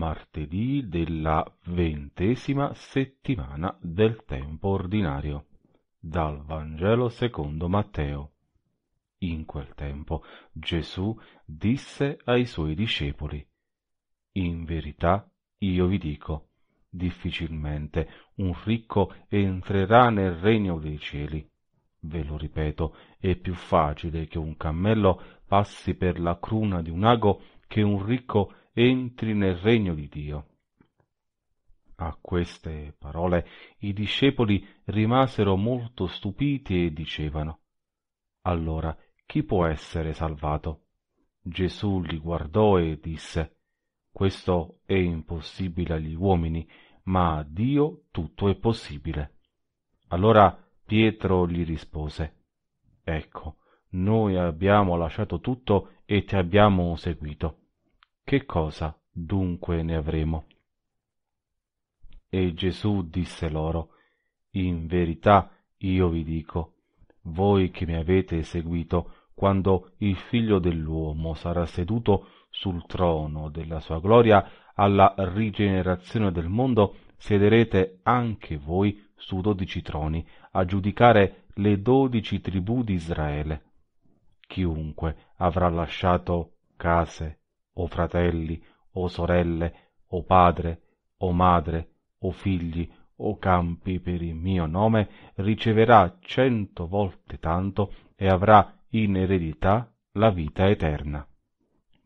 martedì della ventesima settimana del tempo ordinario, dal Vangelo secondo Matteo. In quel tempo Gesù disse ai suoi discepoli, In verità io vi dico, difficilmente un ricco entrerà nel regno dei cieli. Ve lo ripeto, è più facile che un cammello passi per la cruna di un ago che un ricco entri nel regno di Dio. A queste parole i discepoli rimasero molto stupiti e dicevano Allora chi può essere salvato? Gesù li guardò e disse Questo è impossibile agli uomini, ma a Dio tutto è possibile. Allora Pietro gli rispose Ecco, noi abbiamo lasciato tutto e ti abbiamo seguito. Che cosa dunque ne avremo? E Gesù disse loro, In verità io vi dico, voi che mi avete seguito, quando il figlio dell'uomo sarà seduto sul trono della sua gloria alla rigenerazione del mondo, siederete anche voi su dodici troni a giudicare le dodici tribù di Israele. Chiunque avrà lasciato case, o fratelli, o sorelle, o padre, o madre, o figli, o campi per il mio nome, riceverà cento volte tanto e avrà in eredità la vita eterna.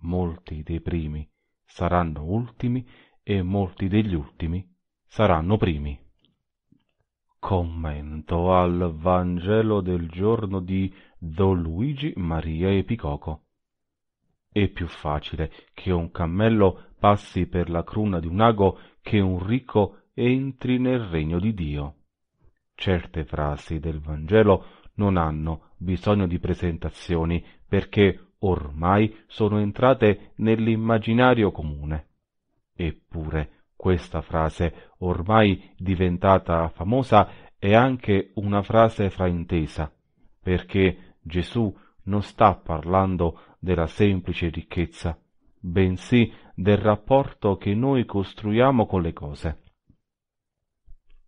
Molti dei primi saranno ultimi e molti degli ultimi saranno primi. Commento al Vangelo del giorno di Don Luigi Maria Epicoco è più facile che un cammello passi per la cruna di un ago che un ricco entri nel regno di Dio. Certe frasi del Vangelo non hanno bisogno di presentazioni perché ormai sono entrate nell'immaginario comune. Eppure questa frase, ormai diventata famosa, è anche una frase fraintesa, perché Gesù non sta parlando della semplice ricchezza, bensì del rapporto che noi costruiamo con le cose.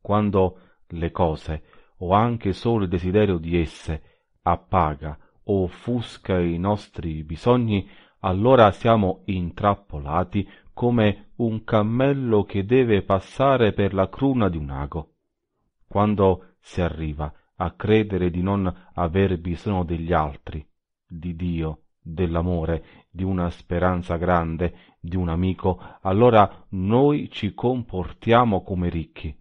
Quando le cose, o anche solo il desiderio di esse, appaga o offusca i nostri bisogni, allora siamo intrappolati come un cammello che deve passare per la cruna di un ago. Quando si arriva a credere di non aver bisogno degli altri, di Dio, dell'amore, di una speranza grande, di un amico, allora noi ci comportiamo come ricchi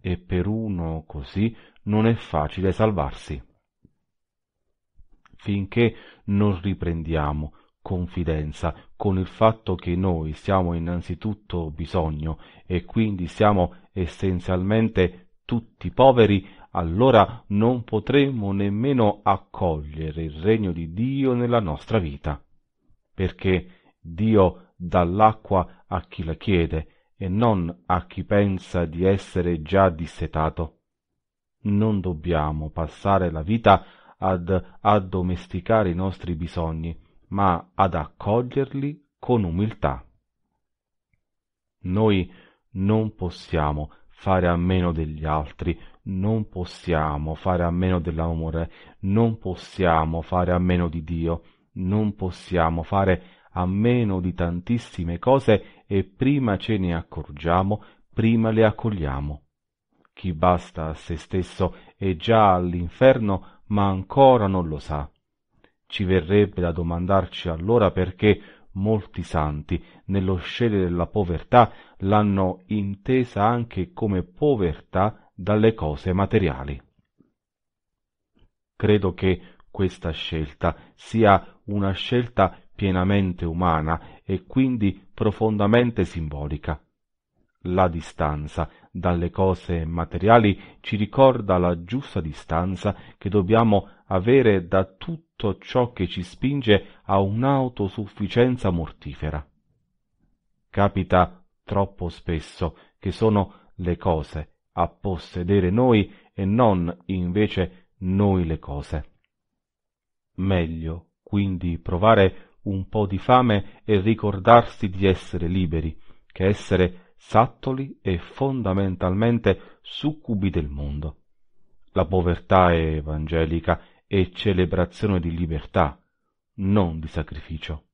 e per uno così non è facile salvarsi. Finché non riprendiamo confidenza con il fatto che noi siamo innanzitutto bisogno e quindi siamo essenzialmente tutti poveri, allora non potremo nemmeno accogliere il regno di Dio nella nostra vita, perché Dio dà l'acqua a chi la chiede e non a chi pensa di essere già dissetato. Non dobbiamo passare la vita ad addomesticare i nostri bisogni, ma ad accoglierli con umiltà. Noi non possiamo fare a meno degli altri non possiamo fare a meno dell'amore, non possiamo fare a meno di Dio, non possiamo fare a meno di tantissime cose e prima ce ne accorgiamo, prima le accogliamo. Chi basta a se stesso è già all'inferno, ma ancora non lo sa. Ci verrebbe da domandarci allora perché molti santi, nello scegliere la povertà, l'hanno intesa anche come povertà dalle cose materiali. Credo che questa scelta sia una scelta pienamente umana e quindi profondamente simbolica. La distanza dalle cose materiali ci ricorda la giusta distanza che dobbiamo avere da tutto ciò che ci spinge a un'autosufficienza mortifera. Capita troppo spesso che sono le cose a possedere noi e non invece noi le cose. Meglio quindi provare un po di fame e ricordarsi di essere liberi, che essere sattoli e fondamentalmente succubi del mondo. La povertà evangelica è celebrazione di libertà, non di sacrificio.